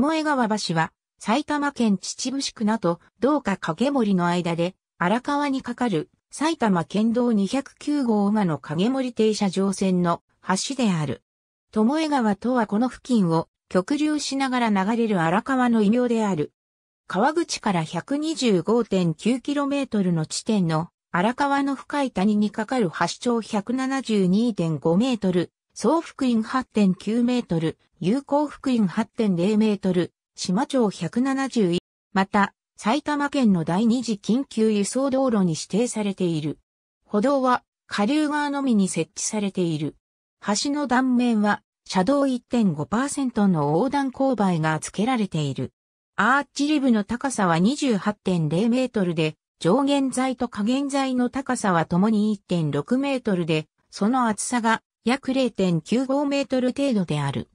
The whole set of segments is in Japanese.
巴川橋は、埼玉県秩父市区など、道下影森の間で、荒川に架かる、埼玉県道209号馬の影森停車場線の橋である。巴川とはこの付近を、極流しながら流れる荒川の異名である。川口から 125.9km の地点の荒川の深い谷に架かる橋長172.5メートル、総福院8.9メートル、有効福院8.0メートル、島町171、また、埼玉県の第二次緊急輸送道路に指定されている。歩道は下流側のみに設置されている。橋の断面は車道1.5%の横断勾配が付けられている。アーチリブの高さは28.0メートルで、上限材と下限材の高さはともに1.6メートルで、その厚さが約0.95メートル程度である。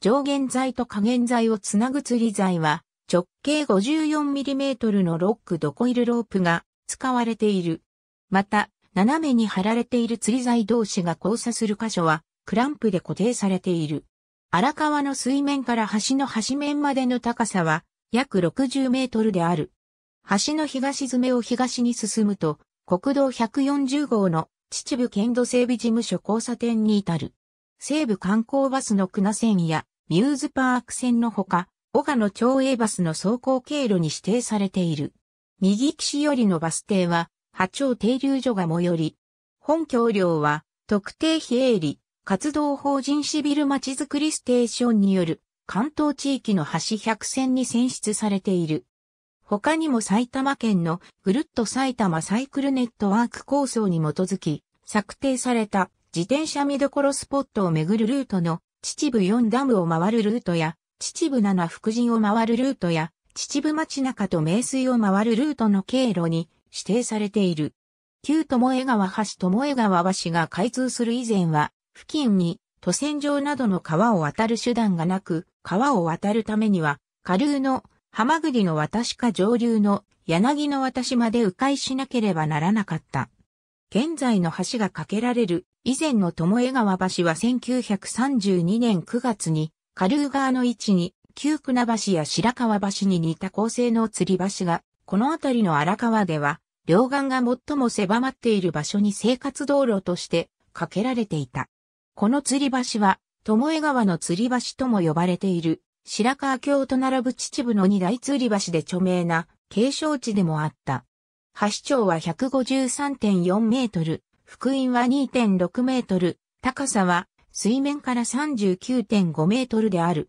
上限材と下限材をつなぐ釣り材は、直径5 4トルのロックドコイルロープが使われている。また、斜めに張られている釣り材同士が交差する箇所は、クランプで固定されている。荒川の水面から橋の端面までの高さは、約60メートルである。橋の東詰めを東に進むと、国道140号の秩父県土整備事務所交差点に至る。西部観光バスの船名線やミューズパーク線のほか、岡野町営バスの走行経路に指定されている。右岸寄りのバス停は、波長停留所が最寄り。本橋梁は、特定非営利、活動法人シビルまちづくりステーションによる、関東地域の橋100選に選出されている。他にも埼玉県のぐるっと埼玉サイクルネットワーク構想に基づき策定された自転車見どころスポットをめぐるルートの秩父4ダムを回るルートや秩父7福神を回るルートや秩父町中と名水を回るルートの経路に指定されている。旧友江川橋友江川橋が開通する以前は付近に都線上などの川を渡る手段がなく川を渡るためには下流のハマグリの渡しか上流の柳の渡島まで迂回しなければならなかった。現在の橋が架けられる以前の友江川橋は1932年9月に下流側の位置に旧船橋や白川橋に似た構成の吊り橋がこの辺りの荒川では両岸が最も狭まっている場所に生活道路として架けられていた。この吊り橋は友江川の吊り橋とも呼ばれている白川郷と並ぶ秩父の二大吊り橋で著名な景勝地でもあった。橋長は153.4メートル、福音は2.6メートル、高さは水面から39.5メートルである。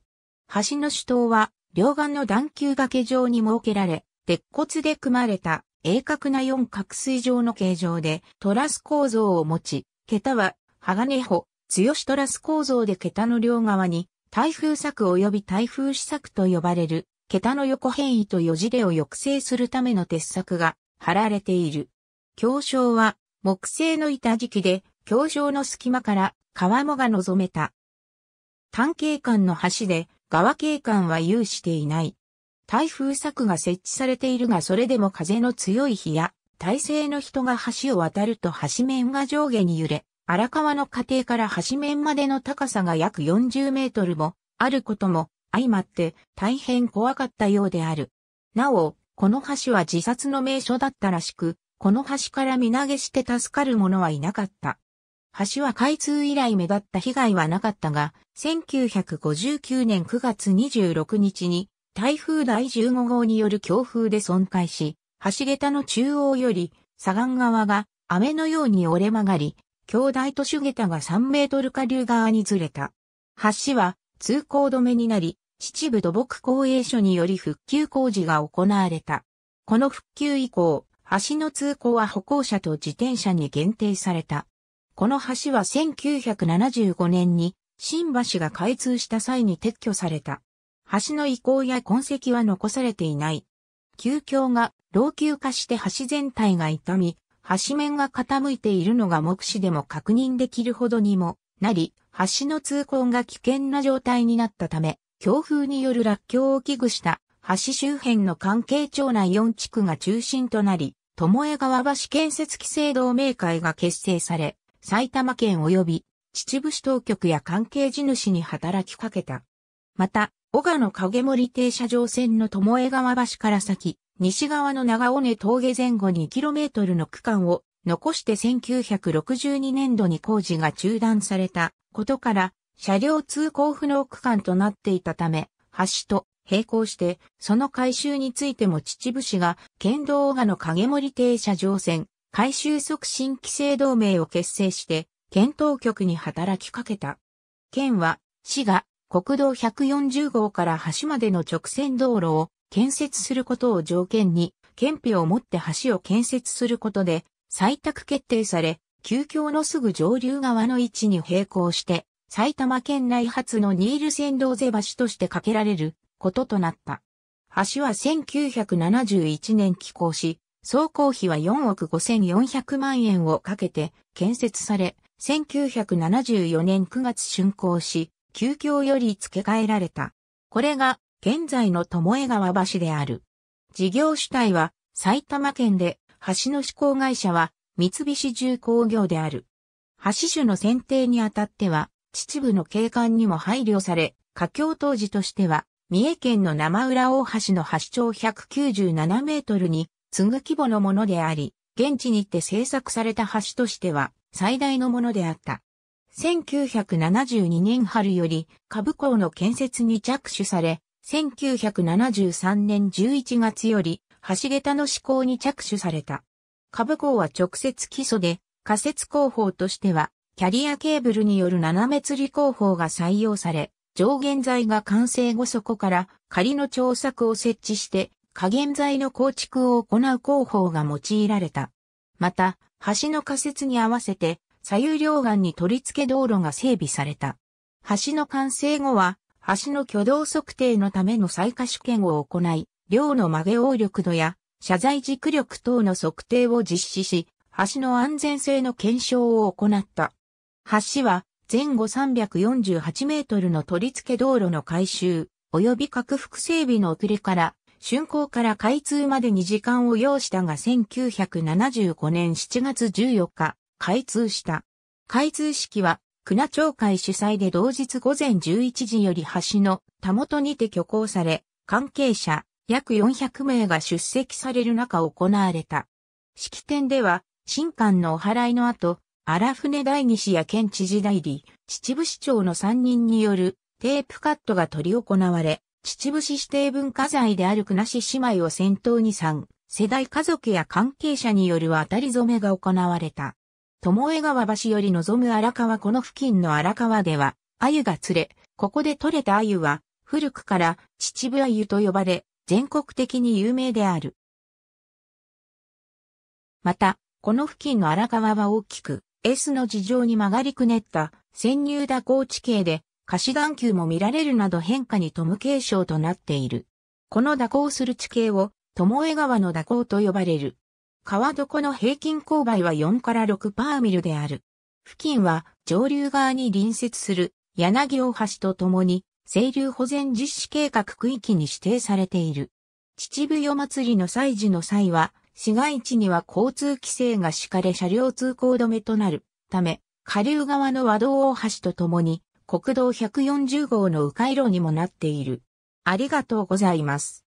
橋の主塔は両岸の段丘崖状に設けられ、鉄骨で組まれた鋭角な四角錐状の形状でトラス構造を持ち、桁は鋼穂、強しトラス構造で桁の両側に台風策及び台風施策と呼ばれる、桁の横変異とよ字でを抑制するための鉄柵が貼られている。橋床は木製の板敷きで、橋床の隙間から川もが望めた。単景観の橋で、側景観は有していない。台風柵が設置されているがそれでも風の強い日や、体勢の人が橋を渡ると橋面が上下に揺れ、荒川の家庭から橋面までの高さが約40メートルもあることも相まって大変怖かったようである。なお、この橋は自殺の名所だったらしく、この橋から見投げして助かる者はいなかった。橋は開通以来目立った被害はなかったが、1959年9月26日に台風第15号による強風で損壊し、橋桁の中央より左岸側が雨のように折れ曲がり、兄弟と主下ゲタが3メートル下流側にずれた。橋は通行止めになり、秩父土木工営所により復旧工事が行われた。この復旧以降、橋の通行は歩行者と自転車に限定された。この橋は1975年に新橋が開通した際に撤去された。橋の遺構や痕跡は残されていない。旧橋が老朽化して橋全体が痛み、橋面が傾いているのが目視でも確認できるほどにもなり、橋の通行が危険な状態になったため、強風による落橋を危惧した橋周辺の関係町内4地区が中心となり、巴川橋建設規制同盟会が結成され、埼玉県及び秩父市当局や関係地主に働きかけた。また、小賀の影森停車場線の巴川橋から先、西側の長尾根峠前後 2km の区間を残して1962年度に工事が中断されたことから車両通行不能区間となっていたため、橋と並行して、その改修についても秩父市が県道がの影森停車乗船、改修促進規制同盟を結成して、県当局に働きかけた。県は、市が国道140号から橋までの直線道路を建設することを条件に、憲兵を持って橋を建設することで、採択決定され、旧橋のすぐ上流側の位置に並行して、埼玉県内初のニール線道瀬橋として架けられることとなった。橋は1971年起工し、総工費は4億5400万円をかけて建設され、1974年9月竣工し、旧橋より付け替えられた。これが現在の巴川橋である。事業主体は埼玉県で、橋の施工会社は三菱重工業である。橋種の選定にあたっては、秩父の景観にも配慮され、架橋当時としては、三重県の生浦大橋の橋長197メートルに次ぐ規模のものであり、現地にて制作された橋としては最大のものであった。1972年春より、株港の建設に着手され、1973年11月より、橋桁の施行に着手された。株工は直接基礎で、仮設工法としては、キャリアケーブルによる斜め吊り工法が採用され、上限材が完成後そこから仮の調作を設置して、下限材の構築を行う工法が用いられた。また、橋の仮設に合わせて、左右両岸に取り付け道路が整備された。橋の完成後は、橋の挙動測定のための再可試験を行い、量の曲げ応力度や、謝罪軸力等の測定を実施し、橋の安全性の検証を行った。橋は、前後348メートルの取り付け道路の改修、及び拡幅整備の遅れから、竣工から開通までに時間を要したが1975年7月14日、開通した。開通式は宮町会主催で同日午前11時より橋のたもとにて挙行され、関係者約400名が出席される中行われた。式典では、新館のお祓いの後、荒船大西や県知事代理、秩父市長の3人によるテープカットが執り行われ、秩父市指定文化財である国し姉妹を先頭に3世代家族や関係者による渡り染めが行われた。友江川橋より望む荒川この付近の荒川では、鮎が釣れ、ここで取れた鮎は、古くから秩父鮎と呼ばれ、全国的に有名である。また、この付近の荒川は大きく、S の地上に曲がりくねった、潜入蛇行地形で、貸し、眼球も見られるなど変化に富む継承となっている。この蛇行する地形を、友江川の蛇行と呼ばれる。川床の平均勾配は4から6パーミルである。付近は上流側に隣接する柳大橋とともに清流保全実施計画区域に指定されている。秩父夜祭りの祭事の際は、市街地には交通規制が敷かれ車両通行止めとなるため、下流側の和道大橋とともに国道140号の迂回路にもなっている。ありがとうございます。